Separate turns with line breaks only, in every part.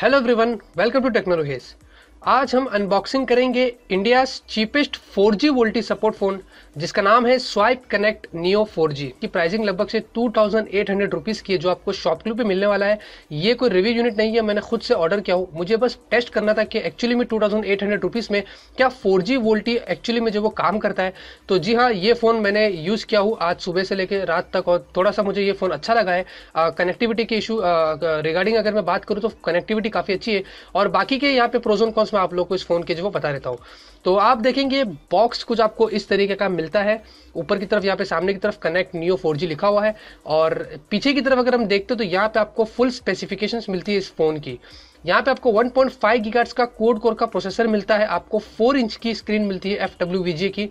Hello everyone, welcome to Technologies. आज हम unboxing करेंगे India cheapest 4G VoLTE support phone जिसका नाम है स्वाइप कनेक्ट नियो 4G की प्राइसिंग लगभग से two thousand eight hundred rupees की है जो आपको शॉप क्लू पे मिलने वाला है ये कोई रिव्यू यूनिट नहीं है मैंने खुद से ऑर्डर किया हो मुझे बस टेस्ट करना था कि एक्चुअली में two thousand eight hundred rupees में क्या फोर जी वोल्टी एक्चुअली में जो वो काम करता है तो जी हाँ ये फ़ोन मैंने यूज़ किया हूँ आज सुबह से लेकर रात तक और थोड़ा सा मुझे ये फ़ोन अच्छा लगा है कनेक्टिविटी के इशू रिगार्डिंग अगर मैं बात करूँ तो कनेक्टिविटी काफ़ी अच्छी है और बाकी के यहाँ पे प्रोजोन कौन डिटेल्स में आप लोग को इस फ़ोन के जो बता देता हूँ तो आप देखेंगे बॉक्स कुछ आपको इस तरीके का मिलता है ऊपर की तरफ यहाँ पे सामने की तरफ कनेक्ट नियो फोर लिखा हुआ है और पीछे की तरफ अगर हम देखते हैं तो यहाँ पे आपको फुल स्पेसिफिकेशंस मिलती है इस फ़ोन की यहाँ पे आपको 1.5 पॉइंट का कोड कोर का प्रोसेसर मिलता है आपको 4 इंच की स्क्रीन मिलती है एफ डब्ल्यू की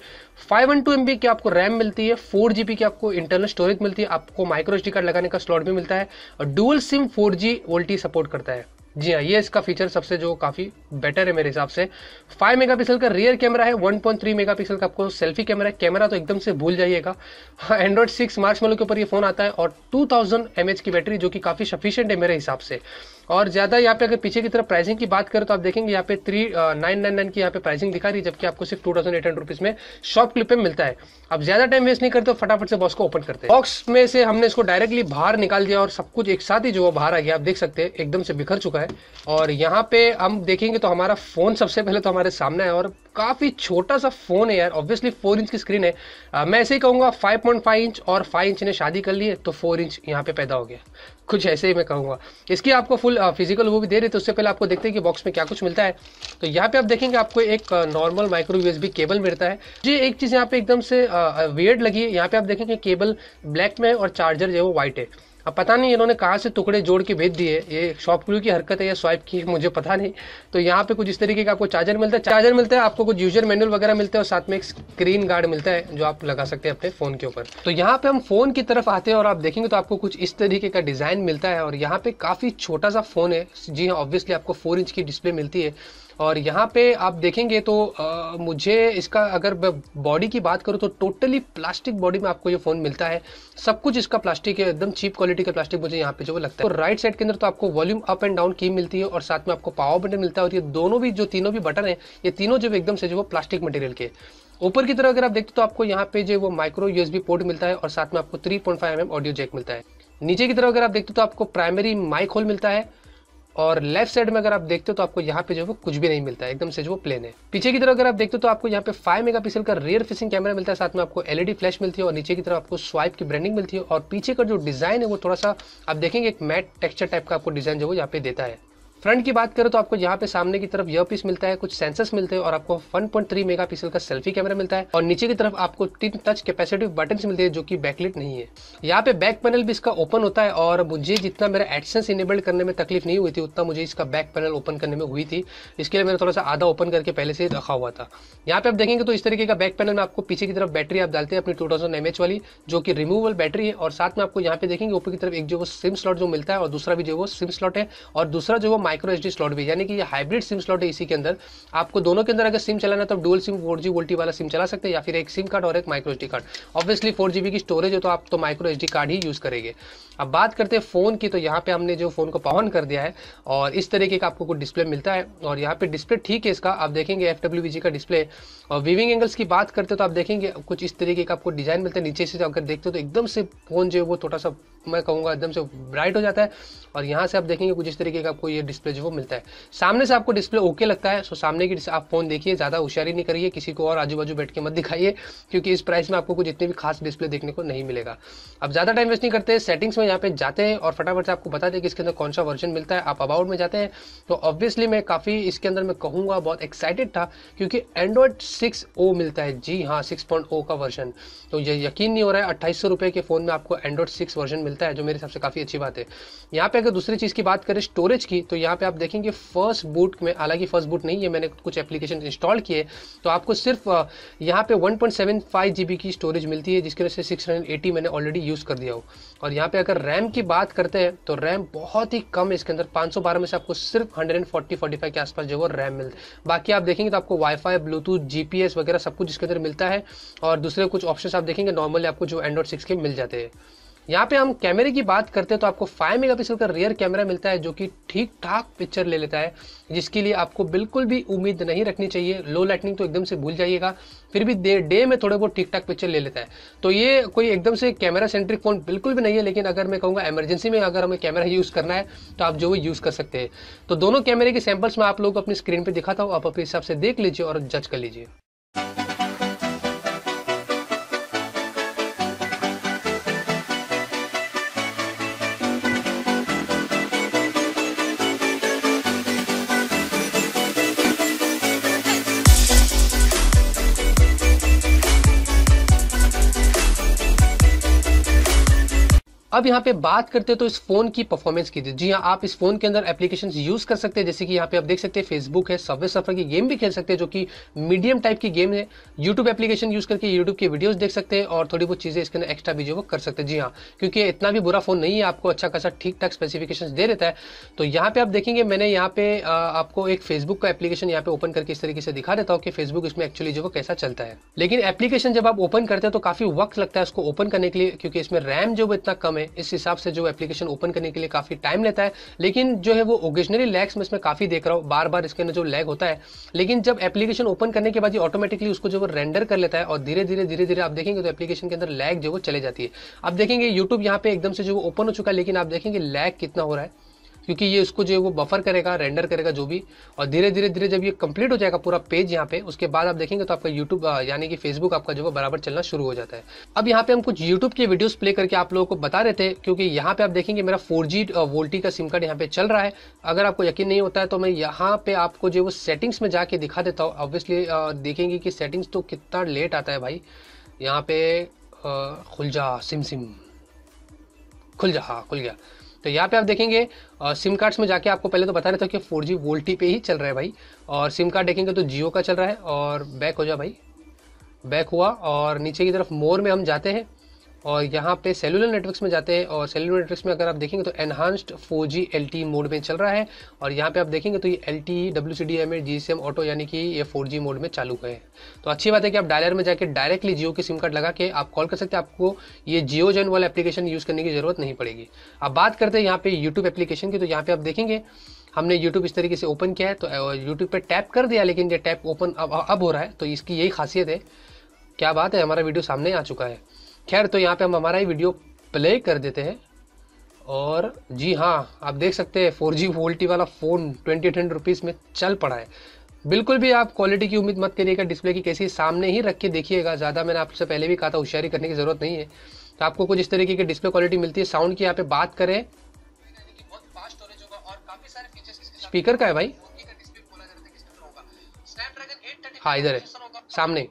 फाइव वन की आपको रैम मिलती है जी की आपको इंटरनल स्टोरेज मिलती है आपको माइक्रो एच कार्ड लगाने का स्लॉट भी मिलता है और dual SIM 4G VoLTE support करता है जी हाँ ये इसका फीचर सबसे जो काफ़ी बेटर है मेरे हिसाब से 5 मेगापिक्सल का रियर कैमरा है 1.3 मेगापिक्सल का आपको सेल्फी कैमरा है कैमरा तो एकदम से भूल जाइएगा एंड्रॉइड सिक्स मार्च मेलो के ऊपर ये फ़ोन आता है और 2000 थाउजेंड की बैटरी जो कि काफ़ी सफिशियंट है मेरे हिसाब से और ज्यादा यहाँ पे अगर पीछे की तरफ प्राइसिंग की बात करें तो आप देखेंगे यहाँ पे थ्री नाइन नाइन नाइन की यहाँ पे प्राइसिंग दिखा रही है जबकि आपको सिर्फ two thousand eight hundred rupees में शॉप क्लिप पे मिलता है अब ज्यादा टाइम वेस्ट नहीं करते फटाफट से बॉक्स को ओपन करते हैं बॉक्स में से हमने इसको डायरेक्टली बाहर निकाल दिया और सब कुछ एक साथ ही जो है बाहर आ गया आप देख सकते हैं एकदम से बिखर चुका है और यहाँ पे हम देखेंगे तो हमारा फोन सबसे पहले तो हमारे सामने है और काफ़ी छोटा सा फ़ोन है यार ऑब्वियसली फोर इंच की स्क्रीन है uh, मैं ऐसे ही कहूंगा फाइव पॉइंट फाइव इंच और फाइव इंच ने शादी कर ली है तो फोर इंच यहाँ पे पैदा हो गया कुछ ऐसे ही मैं कहूँगा इसकी आपको फुल फिजिकल वो भी दे रही थी उससे पहले आपको देखते हैं कि बॉक्स में क्या कुछ मिलता है तो यहाँ पे आप देखेंगे आपको एक नॉर्मल माइक्रो यूएसबी केबल मिलता है जी एक चीज़ यहाँ पे एकदम से वेयर्ड लगी है यहाँ पे आप देखेंगे केबल ब्लैक में और चार्जर जो है वो व्हाइट है अब पता नहीं इन्होंने कहाँ से टुकड़े जोड़ के भेज दिए ये शॉप क्लू की हरकत है या स्वाइप की मुझे पता नहीं तो यहाँ पे कुछ इस तरीके का आपको चार्जर मिलता है चार्जर मिलता है आपको कुछ यूजर मैनुअल वगैरह मिलता है और साथ में एक स्क्रीन गार्ड मिलता है जो आप लगा सकते हैं अपने फोन के ऊपर तो यहाँ पे हम फोन की तरफ आते हैं और आप देखेंगे तो आपको कुछ इस तरीके का डिजाइन मिलता है और यहाँ पे काफी छोटा सा फोन है जी हाँ ऑब्वियसली आपको फोर इंच की डिस्प्ले मिलती है और यहाँ पे आप देखेंगे तो आ, मुझे इसका अगर बॉडी की बात करूँ तो टोटली प्लास्टिक बॉडी में आपको ये फ़ोन मिलता है सब कुछ इसका प्लास्टिक है एकदम चीप क्वालिटी का प्लास्टिक मुझे यहाँ पे जो लगता है तो राइट साइड के अंदर तो आपको वॉल्यूम अप एंड डाउन की मिलती है और साथ में आपको पावर बटन मिलता है और ये दोनों भी जो तीनों भी बटन है ये तीनों जो एकदम से जो वो प्लास्टिक मटेरियल के ऊपर की तरफ अगर आप देखते तो आपको यहाँ पे जो वो माइक्रो यूएसबी पोर्ट मिलता है और साथ में आपको 3.5 पॉइंट mm ऑडियो जैक मिलता है नीचे की तरफ अगर आप देखते तो आपको प्राइमरी माइक होल मिलता है और लेफ्ट साइड में अगर आप देखते हो तो आपको यहाँ पे जो है कुछ भी नहीं मिलता है एकदम से जो प्लेन है पीछे की तरफ अगर आप देखते हो तो आपको यहाँ पे 5 मेगापिक्सल का रियर फेसिंग कैमरा मिलता है साथ में आपको एलईडी फ्लैश e मिलती है और नीचे की तरफ आपको स्वाइप की ब्रांडिंग मिलती है और पीछे का जो डिजाइन है वो थोड़ा सा आप देखेंगे एक मैट टेक्स्चर टाइप का आपको डिजाइन जो है यहाँ पे देता है फ्रंट की बात करें तो आपको यहाँ पे सामने की तरफ यह पीस मिलता है कुछ सेंसर्स मिलते हैं और आपको 1.3 मेगापिक्सल का सेल्फी कैमरा मिलता है और नीचे की तरफ आपको तीन टच कैपेसिटिव बटन मिलते हैं जो कि बैकलिट नहीं है यहाँ पे बैक पैनल भी इसका ओपन होता है और मुझे जितना मेरा एडसेंस इनेबल करने में तकलीफ नहीं हुई थी उतना मुझे इसका बैक पैनल ओपन करने में हुई थी इसके लिए मैंने थोड़ा सा आधा ओपन करके पहले से रखा हुआ था यहाँ पे आप देखेंगे तो इस तरीके का बैक पैनल में आपको पीछे की तरफ बैटरी आप डालते हैं अपनी टू थाउजेंड वाली जो कि रिमूवल बैटरी है और साथ में आपको यहाँ पे देखेंगे ऊपर की तरफ एक जो वो सिम स्लॉट जो मिलता है और दूसरा भी जो वो सिम स्लॉट है और दूसरा जो वो माइक्रो एच स्लॉट भी यानी कि ये हाइब्रिड सिम स्लॉट है इसी के अंदर आपको दोनों के अंदर अगर सिम चलाना है तो dual SIM four G VoLTE वाला सिम चला सकते हैं या फिर एक सिम कार्ड और एक micro H card obviously four G की स्टोरेज हो तो आप तो माइक्रो एच कार्ड ही यूज़ करेंगे अब बात करते हैं फ़ोन की तो यहाँ पे हमने जो फ़ोन को पवन कर दिया है और इस तरीके का आपको कुछ डिस्प्ले मिलता है और यहाँ पे डिस्प्ले ठीक है इसका आप देखेंगे एफ का डिस्प्ले और विविंग एंगल्स की बात करते हो तो आप देखेंगे कुछ इस तरीके का आपको डिज़ाइन मिलता है नीचे से अगर देखते हो तो एकदम से फ़ोन जो है वो थोड़ा सा मैं कहूँगा एकदम से ब्राइट हो जाता है और यहाँ से आप देखेंगे कुछ इस तरीके का आपको ये डिस्प्ले जो वो मिलता है सामने से आपको डिस्प्ले ओके लगता है सो सामने की आप फोन देखिए ज़्यादा होशियारी नहीं करिए किसी को और आजू बाजू बैठ के मत दिखाइए क्योंकि इस प्राइस में आपको कुछ इतने भी खास डिस्प्ले देखने को नहीं मिलेगा अब ज़्यादा टाइम वेस्ट नहीं करते सेटिंग्स में यहाँ पे जाते हैं और फटाफट से आपको बता दें कि इसके अंदर कौन सा वर्जन मिलता है आप अबाउट में जाते हैं तो ऑब्वियसली मैं काफ़ी इसके अंदर मैं कहूँगा बहुत एक्साइटेड था क्योंकि एंड्रॉयड सिक्स ओ मिलता है जी हाँ सिक्स पॉइंट ओ का वर्जन तो ये यकीन नहीं हो रहा है अट्ठाईस सौ रुपये के फ़ोन में आपको एंड्रॉयड सिक्स वर्जन मिलता है मिलता है जो मेरे हिसाब से काफ़ी अच्छी बात है यहाँ पे अगर दूसरी चीज़ की बात करें स्टोरेज की तो यहाँ पे आप देखेंगे फर्स्ट बूट में हालांकि फर्स्ट बूट नहीं है मैंने कुछ एप्लीकेशन इंस्टॉल किए तो आपको सिर्फ यहाँ पे वन पॉइंट की स्टोरेज मिलती है जिसकी वजह से सिक्स मैंने ऑलरेडी यूज़ कर दिया हो और यहाँ पे अगर रैम की बात करते हैं तो रैम बहुत ही कम है इसके अंदर पाँच में से आपको सिर्फ हंड्रेड एंड के आसपास जो वो रैम मिलता है बाकी आप देखेंगे तो आपको वाईफाई ब्लूटूथ जीपीएस वगैरह सब कुछ इसके अंदर मिलता है और दूसरे कुछ ऑप्शन आप देखेंगे नॉर्मली आपको जो एंड्रॉइड सिक्स के मिल जाते हैं यहाँ पे हम कैमरे की बात करते हैं तो आपको 5 मेगापिक्सल का रियर कैमरा मिलता है जो कि ठीक ठाक पिक्चर ले लेता है जिसके लिए आपको बिल्कुल भी उम्मीद नहीं रखनी चाहिए लो लाइटनिंग तो एकदम से भूल जाइएगा फिर भी डे डे में थोड़े बहुत ठीक ठाक पिक्चर ले लेता है तो ये कोई एकदम से कैमरा सेंट्रिक फ़ोन बिल्कुल भी नहीं है लेकिन अगर मैं कहूँगा एमरजेंसी में अगर हमें कैमरा यूज़ करना है तो आप जो भी यूज़ कर सकते हैं तो दोनों कैमरे के सैम्पल्स मैं आप लोग अपनी स्क्रीन पर दिखाता हूँ आप अपने हिसाब से देख लीजिए और जज कर लीजिए अब यहाँ पे बात करते हैं तो इस फोन की परफॉर्मेंस की जी हाँ आप इस फोन के अंदर एप्लीकेशन यूज कर सकते हैं जैसे कि यहाँ पे आप देख सकते हैं फेसबुक है सबवे सफर की गेम भी खेल सकते हैं जो कि मीडियम टाइप की गेम है यूट्यूब एप्लीकेशन यूज करके यूट्यूब की वीडियोज देख सकते हैं और थोड़ी बहुत चीजें इसके अंदर एक्स्ट्रा भी कर सकते हैं जी हाँ क्योंकि इतना भी बुरा फोन नहीं है आपको अच्छा खासा ठीक ठाक स्पेसिफिकेशन दे देता है तो यहाँ पे आप देखेंगे मैंने यहाँ पे आपको एक फेसबुक का एप्लीकेशन यहाँ पे ओपन करके इस तरीके से दिखा देता हूँ कि फेसबुक इसमें एक्चुअली जो वो कैसा चलता है लेकिन एप्लीकेशन जब आप ओपन करते हैं तो काफी वक्त लगता है उसको ओपन करने के लिए क्योंकि इसमें रैम जो इतना कम है इस हिसाब से जो एप्लीकेशन ओपन करने के लिए काफ़ी टाइम लेता है लेकिन जो है वो ओकेजनली लैग्स में इसमें काफ़ी देख रहा हूँ बार बार इसके अंदर जो लैग होता है लेकिन जब एप्लीकेशन ओपन करने के बाद ये ऑटोमेटिकली उसको जो वो रेंडर कर लेता है और धीरे धीरे धीरे धीरे आप देखेंगे तो एप्लीकेशन के अंदर लैग जो वो चले जाती है आप देखेंगे यूट्यूब यहाँ पे एकदम से जो ओपन हो चुका है लेकिन आप देखेंगे लैग कितना हो रहा है क्योंकि ये इसको जो है वो बफर करेगा रेंडर करेगा जो भी और धीरे धीरे धीरे जब ये कंप्लीट हो जाएगा पूरा पेज यहाँ पे उसके बाद आप देखेंगे तो आपका यूट्यूब यानी कि फेसबुक आपका जो है बराबर चलना शुरू हो जाता है अब यहाँ पे हम कुछ यूट्यूब के वीडियोस प्ले करके आप लोगों को बता रहे थे क्योंकि यहाँ पे आप देखेंगे मेरा फोर जी का सिम कार्ड यहाँ पे चल रहा है अगर आपको यकीन नहीं होता है तो मैं यहाँ पे आपको जो है वो सेटिंग्स में जाके दिखा देता हूँ ऑब्वियसली देखेंगे कि सेटिंग्स तो कितना लेट आता है भाई यहाँ पे खुल जा सिम सिम खुल जा हाँ खुल गया तो यहाँ पे आप देखेंगे सिम कार्ड्स में जाके आपको पहले तो बता रहे थे कि फोर जी वोल्टी पे ही चल रहा है भाई और सिम कार्ड देखेंगे तो जियो का चल रहा है और बैक हो जाए भाई बैक हुआ और नीचे की तरफ मोर में हम जाते हैं और यहाँ पे सेलुलर नेटवर्क्स में जाते हैं और सेलुलर नेटवर्क्स में अगर आप देखेंगे तो एनहांस्ड 4G LTE मोड में चल रहा है और यहाँ पे आप देखेंगे तो ये L T W C D M A G C M auto यानी कि ये 4G मोड में चालू है तो अच्छी बात है कि आप डायलर में जाकर डायरेक्टली जियो की सिम कार्ड लगा के आप कॉल कर सकते हैं आपको ये जियो जैन वाला एप्लीकेशन यूज़ करने की ज़रूरत नहीं पड़ेगी अब बात करते हैं यहाँ पे यूट्यूब एप्लीकेशन की तो यहाँ पे आप देखेंगे हमने यूट्यूब इस तरीके से ओपन किया है तो यूट्यूब पर टैप कर दिया लेकिन ये टैप ओपन अब अब हो रहा है तो इसकी यही खासियत है क्या बात है हमारा वीडियो सामने आ चुका है खैर तो यहाँ पे हम हमारा ही वीडियो प्ले कर देते हैं और जी हाँ आप देख सकते हैं फोर जी वोल्टी वाला फ़ोन ट्वेंटी हंड्रेड रुपीज़ में चल पड़ा है बिल्कुल भी आप क्वालिटी की उम्मीद मत करिएगा डिस्प्ले की कैसी सामने ही रख के देखिएगा ज़्यादा मैंने आपसे पहले भी कहा था होशियारी करने की ज़रूरत नहीं है तो आपको कुछ इस तरीके की डिस्प्ले क्वालिटी मिलती है साउंड की यहाँ पे बात करें स्पीकर का है भाई हाँ इधर है सामने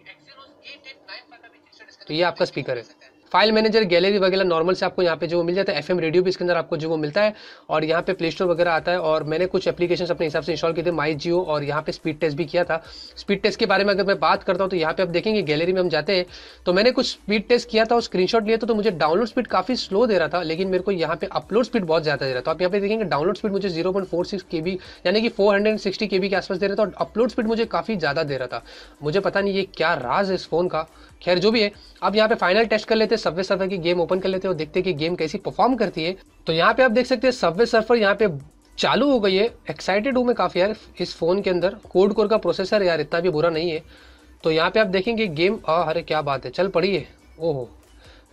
तो ये आपका स्पीकर है फाइल मैनेजर गैलरी वगैरह नॉर्मल से आपको यहाँ पे जो मिल जाता है एफ रेडियो भी इसके अंदर आपको जो वो मिलता है और यहाँ पे प्ले स्टोर वगैरह आता है और मैंने कुछ एप्लीकेशन अपने हिसाब से इंस्टॉल किए थे माई जियो और यहाँ पे स्पीड टेस्ट भी किया था स्पीड टेस्ट के बारे में अगर मैं बात करता हूँ तो यहाँ पे आप देखेंगे गैलरी में हम जाते हैं तो मैंने कुछ स्पीड टेस्ट किया था और स्क्रीनशॉट लिया था तो मुझे डाउनलोड स्पीड काफी स्लो दे रहा था लेकिन मेरे को यहाँ पे अपलोड स्पीड बहुत ज्यादा दे रहा था तो आप यहाँ पे देखेंगे डाउनलोड स्पीड मुझे zero point four six K B यानी कि four hundred sixty K B के आसपास दे रहा था और अपलोड स्पीड मुझे काफी ज्यादा दे रहा था मुझे पता नहीं ये क्या राज है इस फोन का खैर जो भी है अब यहाँ पे फाइनल टेस्ट कर लेते हैं सबवे सर्फर की गेम ओपन कर लेते हैं और देखते हैं कि गेम कैसी परफॉर्म करती है तो यहाँ पे आप देख सकते हैं सबवे सर्फर यहाँ पे चालू हो गई है एक्साइटेड हूँ मैं काफ़ी यार इस फ़ोन के अंदर कोड कोर का प्रोसेसर यार इतना भी बुरा नहीं है तो यहाँ पे आप देखेंगे गेम अरे क्या बात है चल पड़ी है ओहो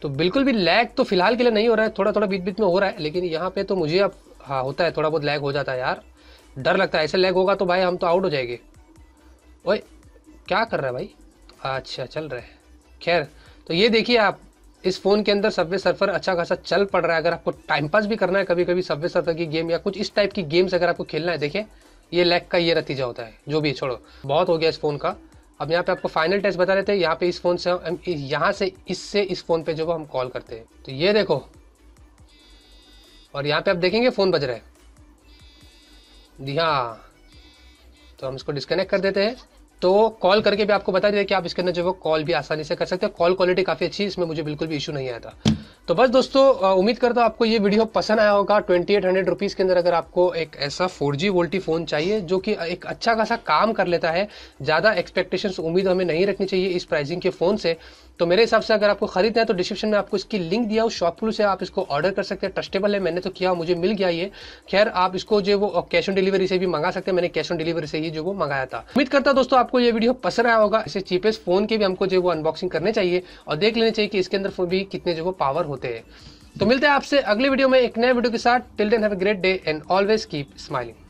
तो बिल्कुल भी लैग तो फिलहाल के लिए नहीं हो रहा है थोड़ा थोड़ा बीच बीच में हो रहा है लेकिन यहाँ पे तो मुझे अब हाँ होता है थोड़ा बहुत लैग हो जाता है यार डर लगता है ऐसे लैग होगा तो भाई हम तो आउट हो जाएंगे ओए क्या कर रहा है भाई अच्छा चल रहा है खैर तो ये देखिए आप इस फ़ोन के अंदर सबवे सर्फर अच्छा खासा चल पड़ रहा है अगर आपको टाइम पास भी करना है कभी कभी सबवे सर्फर की गेम या कुछ इस टाइप की गेम्स अगर आपको खेलना है देखिए ये लैक का ये नतीजा होता है जो भी छोड़ो बहुत हो गया इस फ़ोन का अब यहाँ पे आपको फाइनल टेस्ट बता रहे थे यहाँ पे इस फ़ोन से यहाँ से इससे इस फ़ोन पे जो हम कॉल करते हैं तो ये देखो और यहाँ पे आप देखेंगे फ़ोन बज रहा है जी हाँ तो हम इसको डिस्कनेक्ट कर देते हैं तो कॉल करके भी आपको बता दिया कि आप इसके अंदर जो है कॉल भी आसानी से कर सकते हैं कॉल क्वालिटी काफ़ी अच्छी इसमें मुझे बिल्कुल भी इशू नहीं आया था तो बस दोस्तों उम्मीद करता हूँ आपको ये वीडियो पसंद आया होगा ट्वेंटी एट हंड्रेड रुपीज़ के अंदर अगर आपको एक ऐसा फोर जी वोल्टी फ़ोन चाहिए जो कि एक अच्छा खासा काम कर लेता है ज़्यादा एक्सपेक्टेशंस उम्मीद हमें नहीं रखनी चाहिए इस प्राइसिंग के फ़ोन से तो मेरे हिसाब से अगर आपको खरीदना है तो डिस्क्रिप्शन में आपको इसकी लिंक दिया हूँ शॉप क्लू से आप इसको ऑर्डर कर सकते हैं ट्रस्टेबल है मैंने तो किया मुझे मिल गया ये खैर आप इसको जो वो कैश ऑन डिलीवरी से भी मंगा सकते हैं मैंने कैश ऑन डिलीवरी से ही जो वो मंगाया था उम्मीद करता दोस्तों आपको ये वीडियो पसंद आया होगा इसे चीपेस्ट फोन के भी हमको जो वो अनबॉक्सिंग करने चाहिए और देख लेने चाहिए कि इसके अंदर भी कितने जो वो पावर होते हैं तो मिलते हैं आपसे अगले वीडियो में एक नए वीडियो के साथ till then have a great day and always keep smiling